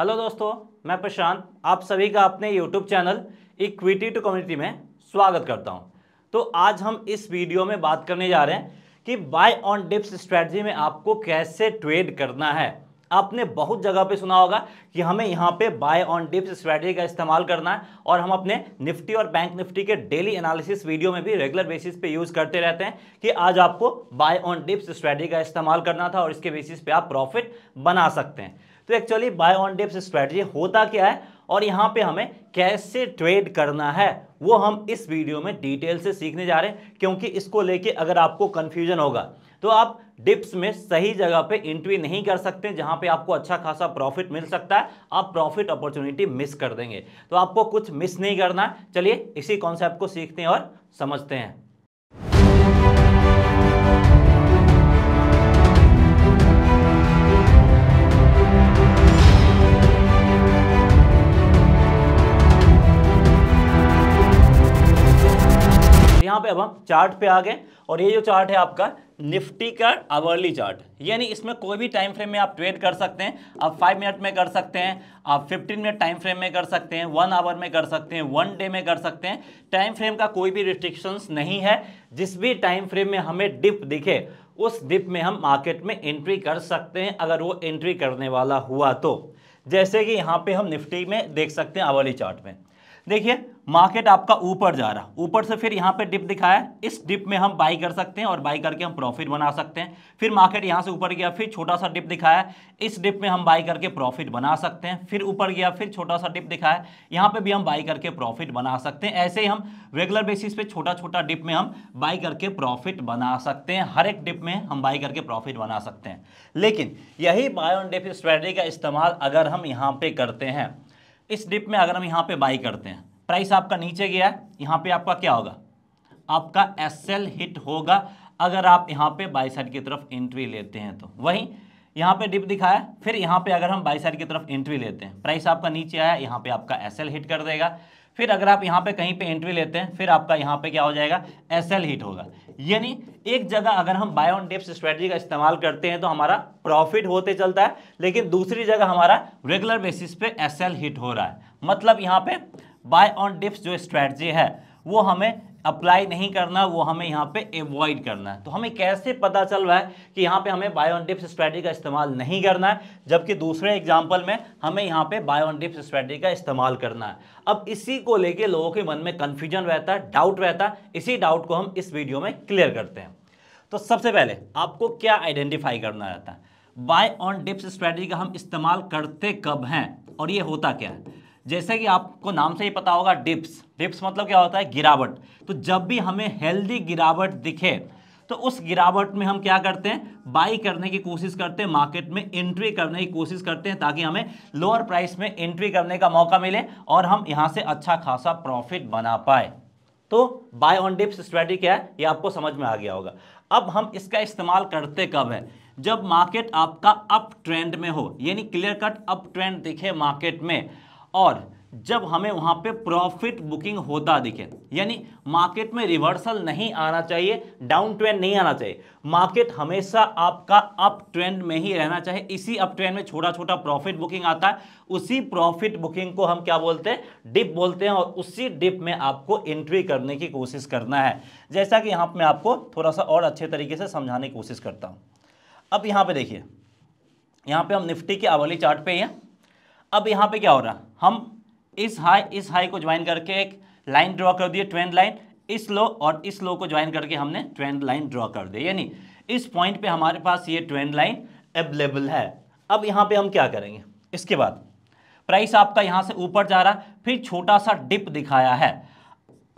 hello दोस्तों मैं प्रशांत आप सभी का अपने YouTube channel equity to community में स्वागत करता हूं तो आज हम इस वीडियो में बात करने जा रहे हैं कि बाय ऑन डिप्स स्ट्रेटजी में आपको कैसे ट्रेड करना है आपने बहुत जगह पे सुना होगा कि हमें यहाँ पे बाय ऑन डिप्स स्ट्रेटजी का इस्तेमाल करना है और हम अपने निफ्टी और बैंक निफ्टी के डेली एनालिसिस वीडियो में भी रेगुलर बेसिस पे यूज़ करते रहते हैं कि आज आपको बाय ऑन डिप्स स्ट्रेटजी का इस्तेमाल करना था और इसके बेसिस पे आप प्रॉफिट बना सकते हैं तो actually buy on dips strategy होता क्या है और यहाँ पे हमें कैसे ट्रेड करना है वो हम इस वीडियो में डिटेल से सीखने जा रहे हैं क्योंकि इसको लेके अगर आपको कन्फ्यूजन होगा तो आप डिप्स में सही जगह पे इंट्री नहीं कर सकते जहाँ पे आपको अच्छा खासा प्रॉफिट मिल सकता है आप प्रॉफिट अपॉर्चुनिटी मिस कर देंगे तो आपको कुछ मिस नहीं करना चलिए इसी कॉन्सेप्ट को सीखते हैं और समझते हैं यहाँ पे अब हम चार्ट पे आ गए और ये जो चार्ट है आपका निफ्टी का आवर्ली चार्ट यानी इसमें कोई भी टाइम फ्रेम में आप ट्रेड कर सकते हैं आप फाइव मिनट में कर सकते हैं आप फिफ्टीन मिनट टाइम फ्रेम में कर सकते हैं वन आवर में कर सकते हैं वन डे में कर सकते हैं टाइम फ्रेम का कोई भी रिस्ट्रिक्शंस नहीं है जिस भी टाइम फ्रेम में हमें डिप दिखे उस डिप में हम मार्केट में एंट्री कर सकते हैं अगर वो एंट्री करने वाला हुआ तो जैसे कि यहाँ पर हम निफ्टी में देख सकते हैं आवर्ली चार्ट में देखिए मार्केट आपका ऊपर जा रहा ऊपर से फिर यहाँ पे डिप दिखाया इस डिप में हम बाई कर सकते हैं और बाई करके हम प्रॉफिट बना सकते हैं फिर मार्केट यहाँ से ऊपर गया फिर छोटा सा डिप दिखाया इस डिप में हम बाई करके प्रॉफिट बना सकते हैं फिर ऊपर गया फिर छोटा सा डिप दिखाया यहाँ पे भी हम बाई करके प्रॉफिट बना सकते हैं ऐसे ही हम रेगुलर बेसिस पे छोटा छोटा डिप में हम बाई करके प्रॉफिट बना सकते हैं हर एक डिप में हम बाई करके प्रॉफिट बना सकते हैं लेकिन यही बाय ऑन डिप स्ट्रैटेजी का इस्तेमाल अगर हम यहाँ पर करते हैं इस डिप में अगर हम यहाँ पर बाई करते हैं प्राइस आपका नीचे गया है यहाँ पे आपका क्या होगा आपका एस हिट होगा अगर आप यहाँ पे बाई साइड की तरफ एंट्री लेते हैं तो वहीं यहाँ पे डिप दिखाया फिर यहाँ पे अगर हम बाई साइड की तरफ एंट्री लेते हैं प्राइस आपका नीचे आया यहाँ पे आपका एस हिट कर देगा फिर अगर आप यहाँ पे कहीं पे एंट्री लेते हैं फिर आपका यहाँ पे क्या हो जाएगा एस हिट होगा यानी एक जगह अगर हम बाय ऑन डिप्स स्ट्रेटजी का इस्तेमाल करते हैं तो हमारा प्रॉफिट होते चलता है लेकिन दूसरी जगह हमारा रेगुलर बेसिस पे एस हिट हो रहा है मतलब यहाँ पे बाय ऑन डिप्स जो स्ट्रैटी है वो हमें अप्लाई नहीं करना वो हमें यहाँ पे एवॉइड करना है तो हमें कैसे पता चल रहा है कि यहाँ पे हमें बाय ऑन डिप्स स्ट्रैटी का इस्तेमाल नहीं करना है जबकि दूसरे एग्जाम्पल में हमें यहाँ पे ऑन डिप्स स्ट्रैटी का इस्तेमाल करना है अब इसी को लेके लोगों के मन में कन्फ्यूजन रहता है डाउट रहता है इसी डाउट को हम इस वीडियो में क्लियर करते हैं तो सबसे पहले आपको क्या आइडेंटिफाई करना रहता है बाय ऑन डिप्स स्ट्रैटी का हम इस्तेमाल करते कब हैं और ये होता क्या है जैसे कि आपको नाम से ही पता होगा डिप्स डिप्स मतलब क्या होता है गिरावट तो जब भी हमें हेल्दी गिरावट दिखे तो उस गिरावट में हम क्या करते हैं बाई करने की कोशिश करते हैं मार्केट में एंट्री करने की कोशिश करते हैं ताकि हमें लोअर प्राइस में एंट्री करने का मौका मिले और हम यहाँ से अच्छा खासा प्रॉफिट बना पाए तो बाय ऑन डिप्स स्ट्रेटी क्या है ये आपको समझ में आ गया होगा अब हम इसका इस्तेमाल करते कब है जब मार्केट आपका अप ट्रेंड में हो यानी क्लियर कट अप ट्रेंड दिखे मार्केट में और जब हमें वहां पे प्रॉफिट बुकिंग होता दिखे यानी मार्केट में रिवर्सल नहीं आना चाहिए डाउन ट्रेंड नहीं आना चाहिए मार्केट हमेशा आपका अप ट्रेंड में ही रहना चाहिए इसी अप ट्रेंड में छोटा छोटा प्रॉफिट बुकिंग आता है उसी प्रॉफिट बुकिंग को हम क्या बोलते हैं डिप बोलते हैं और उसी डिप में आपको एंट्री करने की कोशिश करना है जैसा कि यहाँ पर मैं आपको थोड़ा सा और अच्छे तरीके से समझाने की कोशिश करता हूँ अब यहाँ पर देखिए यहाँ पर हम निफ्टी के अवली चार्ट पे हैं अब यहाँ पे क्या हो रहा हम इस हाई इस हाई को ज्वाइन करके एक लाइन ड्रॉ कर दिए ट्रेंड लाइन इस लो और इस लो को ज्वाइन करके हमने ट्रेंड लाइन ड्रॉ कर दिया यानी इस पॉइंट पे हमारे पास ये ट्रेंड लाइन अवेलेबल है अब यहाँ पे हम क्या करेंगे इसके बाद प्राइस आपका यहाँ से ऊपर जा रहा है फिर छोटा सा डिप दिखाया है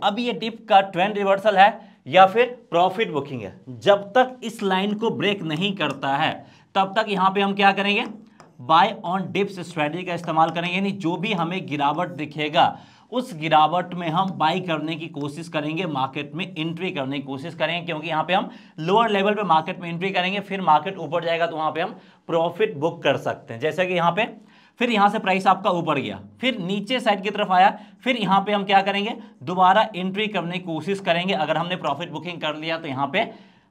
अब ये डिप का ट्रेंड रिवर्सल है या फिर प्रॉफिट बुकिंग है जब तक इस लाइन को ब्रेक नहीं करता है तब तक यहाँ पे हम क्या करेंगे बाय ऑन डिप्स स्ट्रेटजी का इस्तेमाल करेंगे यानी जो भी हमें गिरावट दिखेगा उस गिरावट में हम बाई करने की कोशिश करेंगे मार्केट में एंट्री करने की कोशिश करेंगे क्योंकि यहाँ पे हम लोअर लेवल पे मार्केट में एंट्री करेंगे फिर मार्केट ऊपर जाएगा तो वहाँ पे हम प्रॉफिट बुक कर सकते हैं जैसे कि यहाँ पे फिर यहाँ से प्राइस आपका ऊपर गया फिर नीचे साइड की तरफ आया फिर यहाँ पे हम क्या करेंगे दोबारा एंट्री करने की कोशिश करेंगे अगर हमने प्रॉफिट बुकिंग कर लिया तो यहाँ पे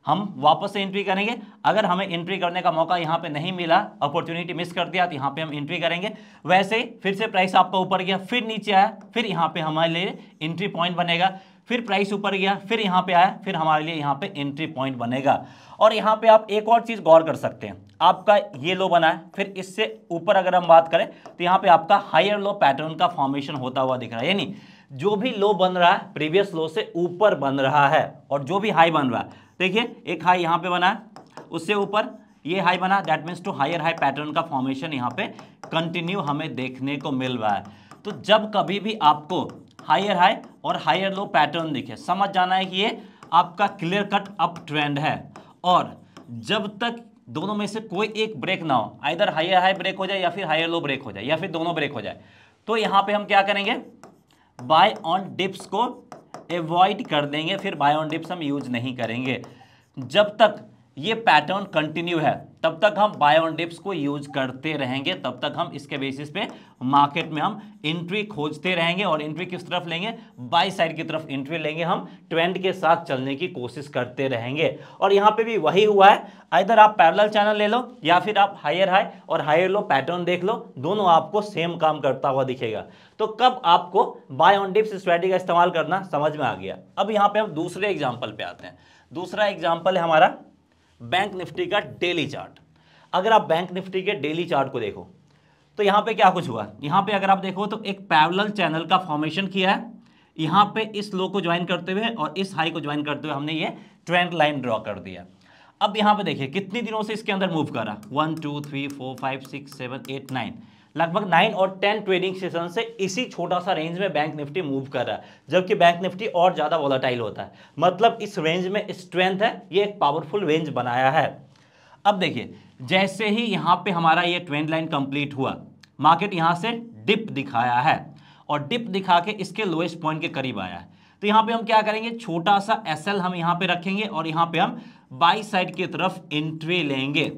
हम वापस से एंट्री करेंगे अगर हमें एंट्री करने का मौका यहाँ पे नहीं मिला अपॉर्चुनिटी मिस कर दिया तो यहाँ पे हम एंट्री करेंगे वैसे फिर से प्राइस आपका ऊपर गया फिर नीचे आया फिर यहाँ पे हमारे लिए एंट्री पॉइंट बनेगा फिर प्राइस ऊपर गया फिर यहाँ पे आया फिर हमारे लिए यहाँ पे एंट्री पॉइंट बनेगा और यहाँ पे आप एक और चीज़ गौर कर सकते हैं आपका ये लो बना है फिर इससे ऊपर अगर हम बात करें तो यहाँ पे आपका हायर लो पैटर्न का फॉर्मेशन होता हुआ दिख रहा है यानी जो भी लो बन रहा है प्रीवियस लो से ऊपर बन रहा है और जो भी हाई बन रहा है देखिए एक हाई यहाँ पे बना है उससे ऊपर ये हाई बना that means two higher high pattern का फॉर्मेशन यहाँ पे कंटिन्यू हमें देखने को मिल रहा है तो जब कभी भी आपको हायर हाई और हायर लो पैटर्न दिखे समझ जाना है कि ये आपका क्लियर कट अप ट्रेंड है और जब तक दोनों में से कोई एक ब्रेक ना हो आइधर हायर हाई ब्रेक हो जाए या फिर हायर लो ब्रेक हो जाए या फिर दोनों ब्रेक हो जाए तो यहाँ पे हम क्या करेंगे बाय ऑन डिप्स को एवॉइड कर देंगे फिर बाय ऑन डिप्स हम यूज नहीं करेंगे जब तक ये पैटर्न कंटिन्यू है तब तक हम बाय ऑन डिप्स को यूज करते रहेंगे तब तक हम इसके बेसिस पे मार्केट में हम एंट्री खोजते रहेंगे और एंट्री किस तरफ लेंगे बाई साइड की तरफ एंट्री लेंगे हम ट्रेंड के साथ चलने की कोशिश करते रहेंगे और यहाँ पे भी वही हुआ है इधर आप पैरल चैनल ले लो या फिर आप हायर हाई और हायर लो पैटर्न देख लो दोनों आपको सेम काम करता हुआ दिखेगा तो कब आपको बाय ऑन डिप्स स्ट्रेटी का इस्तेमाल करना समझ में आ गया अब यहाँ पे हम दूसरे एग्जाम्पल पे आते हैं दूसरा एग्जाम्पल है हमारा बैंक निफ्टी का डेली चार्ट अगर आप बैंक निफ्टी के डेली चार्ट को देखो तो यहाँ पे क्या कुछ हुआ यहाँ पे अगर आप देखो तो एक पैरल चैनल का फॉर्मेशन किया है यहाँ पे इस लो को ज्वाइन करते हुए और इस हाई को ज्वाइन करते हुए हमने ये ट्रेंड लाइन ड्रॉ कर दिया अब यहाँ पे देखिए कितने दिनों से इसके अंदर मूव करा one two three four five six seven eight nine लगभग नाइन और टेन ट्रेडिंग सेशन से इसी छोटा सा रेंज में बैंक निफ्टी मूव कर रहा है जबकि बैंक निफ्टी और ज़्यादा वॉलाटाइल होता है मतलब इस रेंज में स्ट्रेंथ है ये एक पावरफुल रेंज बनाया है अब देखिए जैसे ही यहाँ पे हमारा ये ट्रेंड लाइन कंप्लीट हुआ मार्केट यहाँ से डिप दिखाया है और डिप दिखा के इसके लोएस्ट पॉइंट के करीब आया है तो यहाँ पे हम क्या करेंगे छोटा सा एस हम यहाँ पे रखेंगे और यहाँ पे हम बाई साइड की तरफ एंट्री लेंगे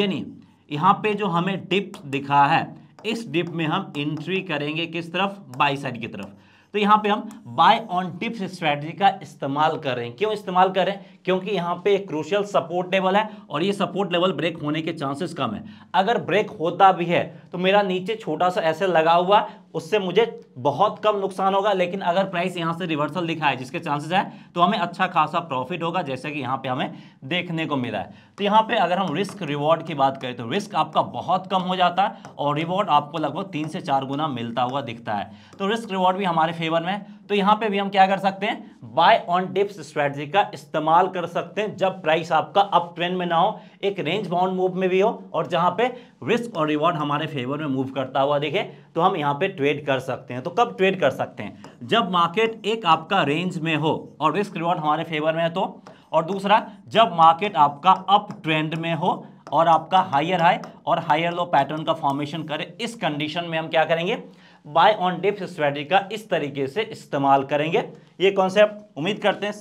यानी यहाँ पे जो हमें डिप दिखा है इस डिप में हम एंट्री करेंगे किस तरफ बाई साइड की तरफ तो यहां पे हम बाय ऑन टिप्स स्ट्रेटजी का इस्तेमाल कर रहे हैं क्यों इस्तेमाल कर रहे हैं क्योंकि यहां पे क्रूशियल सपोर्ट लेवल है और ये सपोर्ट लेवल ब्रेक होने के चांसेस कम है अगर ब्रेक होता भी है तो मेरा नीचे छोटा सा ऐसे लगा हुआ उससे मुझे बहुत कम नुकसान होगा लेकिन अगर प्राइस यहाँ से रिवर्सल दिखाए जिसके चांसेस हैं तो हमें अच्छा खासा प्रॉफिट होगा जैसे कि यहाँ पे हमें देखने को मिला है तो यहाँ पे अगर हम रिस्क रिवॉर्ड की बात करें तो रिस्क आपका बहुत कम हो जाता है और रिवॉर्ड आपको लगभग तीन से चार गुना मिलता हुआ दिखता है तो रिस्क रिवॉर्ड भी हमारे फेवर में तो यहां पे भी हम क्या कर सकते हैं बाय ऑन डिप्स स्ट्रेटजी का इस्तेमाल कर सकते हैं जब प्राइस आपका अप ट्रेंड में ना हो एक रेंज बाउंड मूव में भी हो और जहां पे रिस्क और रिवॉर्ड हमारे फेवर में मूव करता हुआ देखे तो हम यहां पे ट्रेड कर सकते हैं तो कब ट्रेड कर सकते हैं जब मार्केट एक आपका रेंज में हो और रिस्क रिवॉर्ड हमारे फेवर में है तो और दूसरा जब मार्केट आपका अप ट्रेंड में हो और आपका हायर हाई और हायर लो पैटर्न का फॉर्मेशन करे इस कंडीशन में हम क्या करेंगे बाय ऑन डिप्स स्ट्रेटजी का इस तरीके से इस्तेमाल करेंगे ये कॉन्सेप्ट उम्मीद करते हैं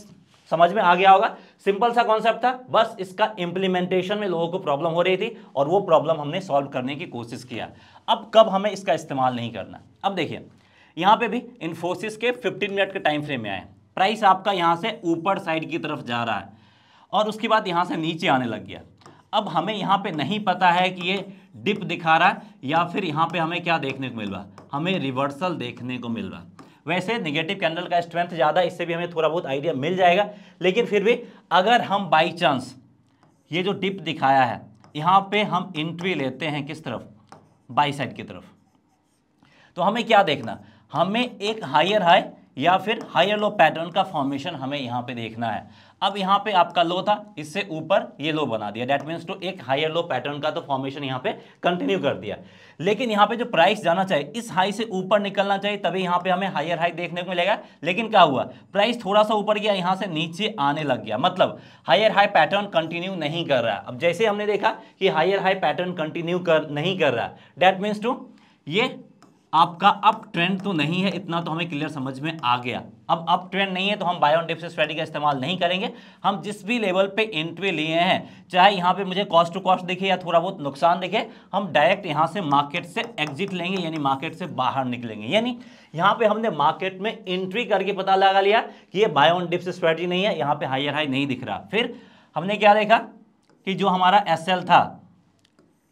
समझ में आ गया होगा सिंपल सा कॉन्सेप्ट था बस इसका इम्प्लीमेंटेशन में लोगों को प्रॉब्लम हो रही थी और वो प्रॉब्लम हमने सॉल्व करने की कोशिश किया अब कब हमें इसका इस्तेमाल नहीं करना अब देखिए यहाँ पे भी इन्फोसिस के 15 मिनट के टाइम फ्रेम में आए प्राइस आपका यहाँ से ऊपर साइड की तरफ जा रहा है और उसके बाद यहाँ से नीचे आने लग गया अब हमें यहाँ पर नहीं पता है कि ये डिप दिखा रहा है या फिर यहाँ पर हमें क्या देखने को मिल रहा हमें रिवर्सल देखने को मिल रहा वैसे नेगेटिव कैंडल का स्ट्रेंथ ज़्यादा इससे भी हमें थोड़ा बहुत आइडिया मिल जाएगा लेकिन फिर भी अगर हम बाई चांस ये जो डिप दिखाया है यहाँ पे हम एंट्री लेते हैं किस तरफ बाई साइड की तरफ तो हमें क्या देखना हमें एक हायर हाई या फिर हायर लो पैटर्न का फॉर्मेशन हमें यहाँ पे देखना है अब यहाँ पे आपका लो था इससे ऊपर ये लो बना दिया डेट मीन्स टू एक हायर लो पैटर्न का तो फॉर्मेशन यहाँ पे कंटिन्यू कर दिया लेकिन यहाँ पे जो प्राइस जाना चाहिए इस हाई से ऊपर निकलना चाहिए तभी यहाँ पे हमें हायर हाई देखने को मिलेगा लेकिन क्या हुआ प्राइस थोड़ा सा ऊपर गया यहाँ से नीचे आने लग गया मतलब हायर हाई पैटर्न कंटिन्यू नहीं कर रहा अब जैसे हमने देखा कि हायर हाई पैटर्न कंटिन्यू कर नहीं कर रहा डेट मीन्स टू ये आपका अप ट्रेंड तो नहीं है इतना तो हमें क्लियर समझ में आ गया अब अप ट्रेंड नहीं है तो हम बाय ऑन डिप स्ट्रेटी का इस्तेमाल नहीं करेंगे हम जिस भी लेवल पे एंट्री लिए हैं चाहे यहाँ पे मुझे कॉस्ट टू कॉस्ट दिखे या थोड़ा बहुत नुकसान देखे हम डायरेक्ट यहाँ से मार्केट से एग्जिट लेंगे यानी मार्केट से बाहर निकलेंगे यानी यहाँ पे हमने मार्केट में एंट्री करके पता लगा लिया कि ये बाय ऑन डिप स्ट्रेटी नहीं है यहाँ पर हाइयर हाई नहीं दिख रहा फिर हमने क्या देखा कि जो हमारा एस था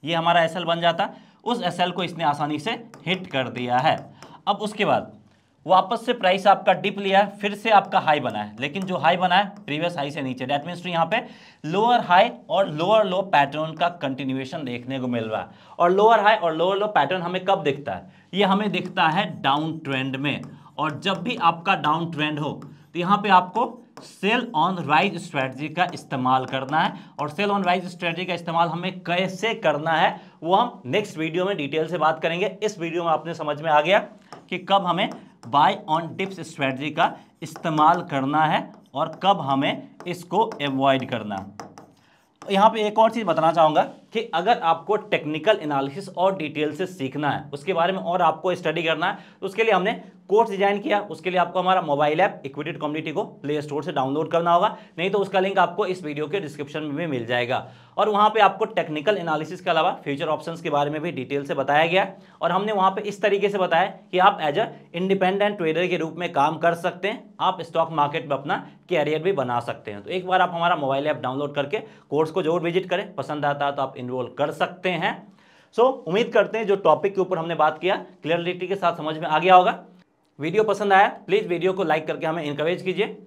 ये हमारा एस बन जाता उस एस को इसने आसानी से हिट कर दिया है अब उसके बाद वापस से प्राइस आपका डिप लिया है फिर से आपका हाई बना है लेकिन जो हाई बना है प्रीवियस हाई से नीचे डेट मीन्स यहाँ पे लोअर हाई और लोअर लो पैटर्न का कंटिन्यूएशन देखने को मिल रहा है और लोअर हाई और लोअर लो पैटर्न हमें कब दिखता है ये हमें दिखता है डाउन ट्रेंड में और जब भी आपका डाउन ट्रेंड हो तो यहाँ पे आपको सेल ऑन राइज स्ट्रेटजी का इस्तेमाल करना है और सेल ऑन राइज स्ट्रेटजी का इस्तेमाल हमें कैसे करना है वो हम नेक्स्ट वीडियो में डिटेल से बात करेंगे इस वीडियो में आपने समझ में आ गया कि कब हमें बाय ऑन डिप्स स्ट्रेटजी का इस्तेमाल करना है और कब हमें इसको एवॉइड करना यहाँ पे एक और चीज़ बताना चाहूँगा कि अगर आपको टेक्निकल एनालिसिस और डिटेल से सीखना है उसके बारे में और आपको स्टडी करना है तो उसके लिए हमने कोर्स डिजाइन किया उसके लिए आपको हमारा मोबाइल ऐप इक्विटेड कम्युनिटी को प्ले स्टोर से डाउनलोड करना होगा नहीं तो उसका लिंक आपको इस वीडियो के डिस्क्रिप्शन में भी मिल जाएगा और वहाँ पे आपको टेक्निकल एनालिसिस के अलावा फ्यूचर ऑप्शंस के बारे में भी डिटेल से बताया गया और हमने वहाँ पे इस तरीके से बताया कि आप एज अ इंडिपेंडेंट ट्रेडर के रूप में काम कर सकते हैं आप स्टॉक मार्केट में अपना कैरियर भी बना सकते हैं तो एक बार आप हमारा मोबाइल ऐप डाउनलोड करके कोर्स को जरूर विजिट करें पसंद आता है तो आप इनरोल कर सकते हैं सो so, उम्मीद करते हैं जो टॉपिक के ऊपर हमने बात किया क्लियरिटी के साथ समझ में आ गया होगा वीडियो पसंद आया प्लीज़ वीडियो को लाइक करके हमें इंकरेज कीजिए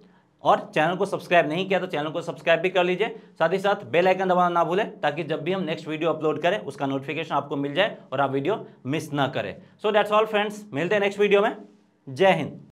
और चैनल को सब्सक्राइब नहीं किया तो चैनल को सब्सक्राइब भी कर लीजिए साथ ही साथ बेल आइकन दबाना ना भूलें ताकि जब भी हम नेक्स्ट वीडियो अपलोड करें उसका नोटिफिकेशन आपको मिल जाए और आप वीडियो मिस ना करें सो डैट्स ऑल फ्रेंड्स मिलते हैं नेक्स्ट वीडियो में जय हिंद